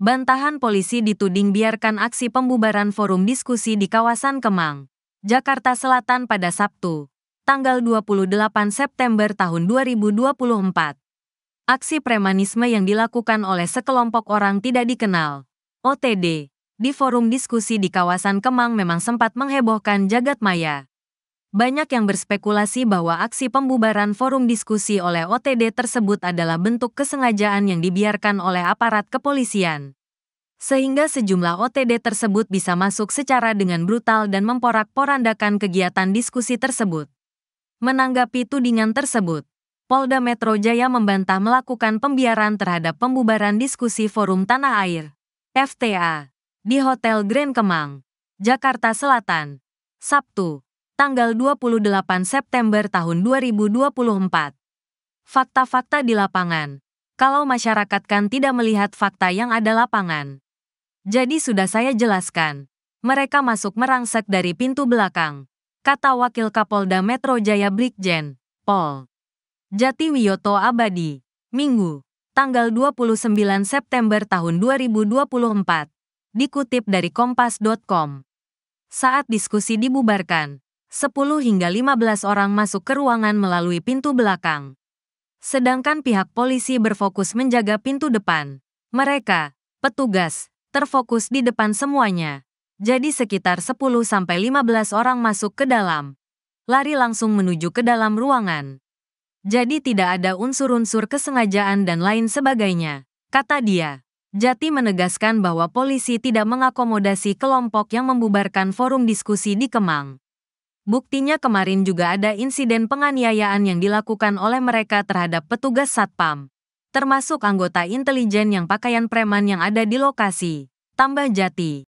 Bantahan polisi dituding biarkan aksi pembubaran forum diskusi di kawasan Kemang, Jakarta Selatan pada Sabtu, tanggal 28 September tahun 2024. Aksi premanisme yang dilakukan oleh sekelompok orang tidak dikenal, OTD, di forum diskusi di kawasan Kemang memang sempat menghebohkan jagat maya. Banyak yang berspekulasi bahwa aksi pembubaran forum diskusi oleh OTD tersebut adalah bentuk kesengajaan yang dibiarkan oleh aparat kepolisian. Sehingga sejumlah OTD tersebut bisa masuk secara dengan brutal dan memporak-porandakan kegiatan diskusi tersebut. Menanggapi tudingan tersebut, Polda Metro Jaya membantah melakukan pembiaran terhadap pembubaran diskusi Forum Tanah Air (FTA) di Hotel Grand Kemang, Jakarta Selatan, Sabtu, tanggal 28 September tahun 2024. Fakta-fakta di lapangan. Kalau masyarakat kan tidak melihat fakta yang ada lapangan. Jadi sudah saya jelaskan. Mereka masuk merangsek dari pintu belakang. Kata Wakil Kapolda Metro Jaya Brigjen, Pol. Jati Wiyoto Abadi, Minggu, tanggal 29 September tahun 2024. Dikutip dari kompas.com. Saat diskusi dibubarkan, 10 hingga 15 orang masuk ke ruangan melalui pintu belakang. Sedangkan pihak polisi berfokus menjaga pintu depan. Mereka, petugas, terfokus di depan semuanya. Jadi sekitar 10-15 orang masuk ke dalam. Lari langsung menuju ke dalam ruangan. Jadi tidak ada unsur-unsur kesengajaan dan lain sebagainya, kata dia. Jati menegaskan bahwa polisi tidak mengakomodasi kelompok yang membubarkan forum diskusi di Kemang. Buktinya kemarin juga ada insiden penganiayaan yang dilakukan oleh mereka terhadap petugas Satpam. Termasuk anggota intelijen yang pakaian preman yang ada di lokasi. Tambah jati.